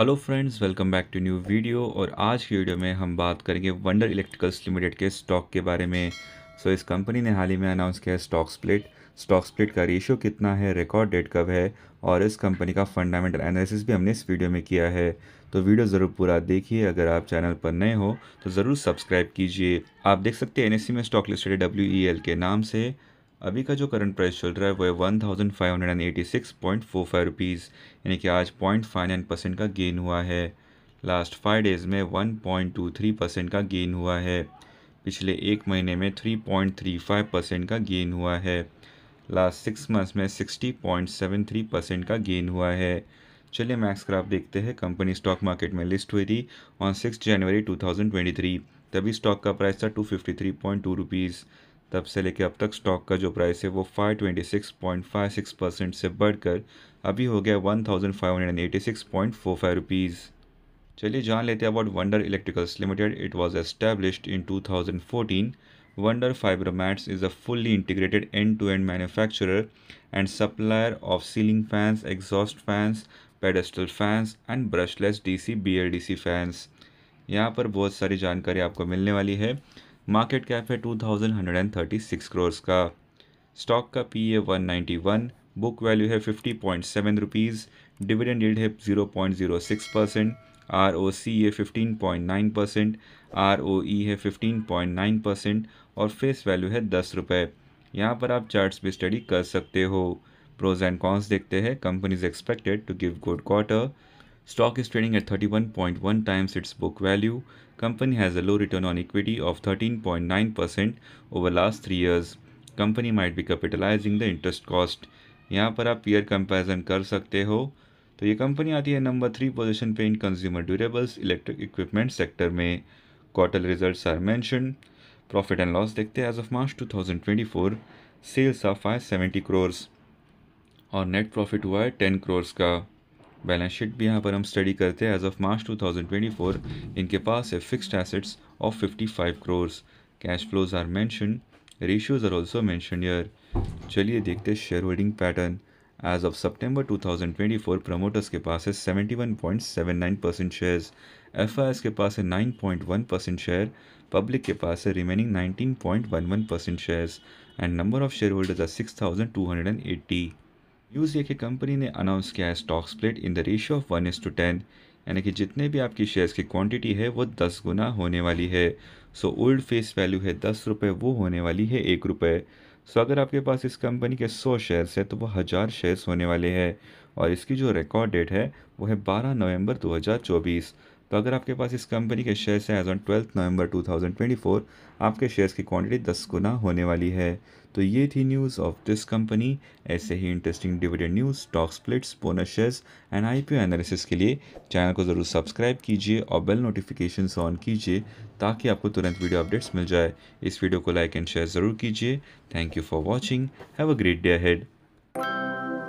Hello friends welcome back to new video और आज की वीडियो में हम बात करेंगे वंडर इलेक्ट्रिकल्स लिमिटेड के स्टॉक के बारे में सो so, इस कंपनी ने हाल ही में अनाउंस किया है स्टॉक स्प्लिट स्टॉक स्प्लिट का रेशियो कितना है रिकॉर्ड डेट कब है और इस कंपनी का फंडामेंटल एनालिसिस भी हमने इस वीडियो में किया है तो वीडियो ज़रूर पूरा देखिए अगर आप चैनल पर नए हो तो ज़रूर सब्सक्राइब कीजिए आप देख सकते हैं एन e में स्टॉक लिस्टेड है डब्ल्यू के e नाम से अभी का जो करंट प्राइस चल रहा है वो है one thousand five hundred and eighty six point four five rupees यानी कि आज पॉइंट फाइव नाइन परसेंट का गेन हुआ है लास्ट फाइव डेज़ में one point two three percent का गेन हुआ है पिछले एक महीने में three point three five percent का गेन हुआ है लास्ट सिक्स मंथ्स में sixty point seven three percent का गेन हुआ है चलिए मैक्स ग्राफ देखते हैं कंपनी स्टॉक मार्केट में लिस्ट हुई थी on six January two thousand twenty three तभी स्टॉक का प्राइस था two fifty three point two rupees तब से लेकर अब तक स्टॉक का जो प्राइस है वो 526.56 परसेंट से बढ़कर अभी हो गया 1586.45 रुपीस चलिए जान लेते हैं about wonder electricals limited it was established in 2014 wonder fibromats is a fully integrated end to end manufacturer and supplier of ceiling fans exhaust fans pedestal fans and brushless D C fans यहाँ पर बहुत सारी जानकारी आपको मिलने वाली है market cap है two thousand hundred and thirty six crores का स्टॉक का P A one ninety one book value है fifty point seven rupees dividend yield है zero point zero six percent R O C है fifteen point nine percent R O E है fifteen point nine percent और face value है दस रुपये यहाँ पर आप चार्ट्स भी स्टडी कर सकते हो प्रोज एंड कॉन्स देखते हैं companies expected to give good quarter Stock is trading at 31.1 times its book value. Company has a low return on equity of 13.9% over last 3 years. Company might be capitalizing the interest cost. यहाँ पर आप peer comparison कर सकते हो तो ये company आती है नंबर थ्री पोजिशन पे in consumer durables electric equipment sector में quarter result are mention profit and loss देखते हैं as of March 2024 sales of five seventy crores और नेट प्रॉफिट हुआ है टेन क्रोर्स का बैलेंस शीट भी यहाँ पर हम स्टडी करते हैं एज ऑफ मार्च 2024 इनके पास है fixed assets of 55 crores cash flows are mentioned ratios are also mentioned here चलिए देखते हैं share holding pattern as of twenty 2024 promoters के पास है 71.79 परसेंट शेयर्स एफ के पास है 9.1 परसेंट शेयर पब्लिक के पास है remaining 19.11 percent shares and number of share holders are six thousand two hundred and eighty news ये कि कंपनी ने अनाउंस किया है stock split in the ratio of one is to ten यानी कि जितने भी आपकी शेयर्स की क्वांटिटी है वो दस गुना होने वाली है सो ओल्ड फेस वैल्यू है दस रुपये वो होने वाली है एक रुपये सो अगर आपके पास इस कंपनी के सौ शेयर्स है तो वो हज़ार शेयर्स होने वाले हैं और इसकी जो रिकॉर्ड डेट है वो है बारह नवम्बर दो तो अगर आपके पास इस कंपनी के शेयर्स हैं एज ऑन ट्वेल्थ नवंबर 2024 आपके शेयर्स की क्वांटिटी दस गुना होने वाली है तो ये थी न्यूज़ ऑफ दिस कंपनी ऐसे ही interesting dividend news stock splits bonus shares and I P analysis के लिए चैनल को ज़रूर सब्सक्राइब कीजिए और बेल नोटिफिकेशन ऑन कीजिए ताकि आपको तुरंत वीडियो अपडेट्स मिल जाए इस वीडियो को लाइक एंड शेयर ज़रूर कीजिए thank you for watching have a great day head